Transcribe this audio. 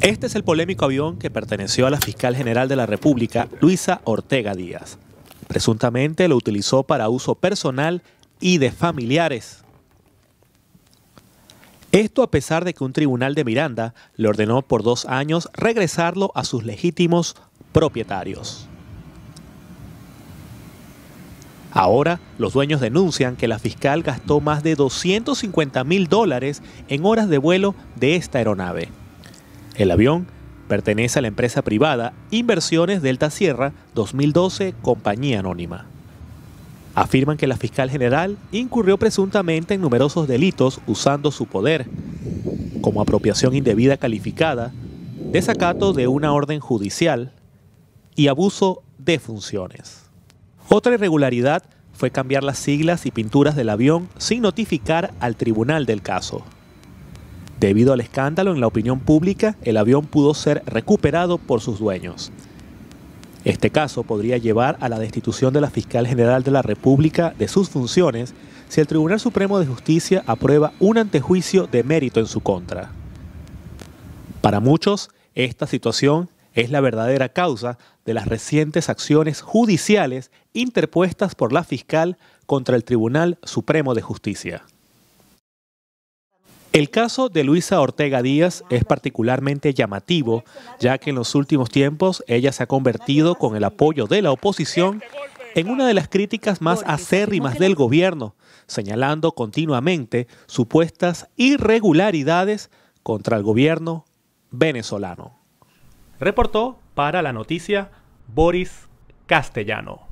Este es el polémico avión que perteneció a la fiscal general de la República, Luisa Ortega Díaz. Presuntamente lo utilizó para uso personal y de familiares. Esto a pesar de que un tribunal de Miranda le ordenó por dos años regresarlo a sus legítimos propietarios. Ahora, los dueños denuncian que la fiscal gastó más de 250 mil dólares en horas de vuelo de esta aeronave. El avión pertenece a la empresa privada Inversiones Delta Sierra 2012 Compañía Anónima. Afirman que la fiscal general incurrió presuntamente en numerosos delitos usando su poder, como apropiación indebida calificada, desacato de una orden judicial y abuso de funciones. Otra irregularidad fue cambiar las siglas y pinturas del avión sin notificar al tribunal del caso. Debido al escándalo en la opinión pública, el avión pudo ser recuperado por sus dueños. Este caso podría llevar a la destitución de la fiscal general de la República de sus funciones si el Tribunal Supremo de Justicia aprueba un antejuicio de mérito en su contra. Para muchos, esta situación es la verdadera causa de las recientes acciones judiciales interpuestas por la fiscal contra el Tribunal Supremo de Justicia. El caso de Luisa Ortega Díaz es particularmente llamativo, ya que en los últimos tiempos ella se ha convertido, con el apoyo de la oposición, en una de las críticas más acérrimas del gobierno, señalando continuamente supuestas irregularidades contra el gobierno venezolano. Reportó para la noticia Boris Castellano.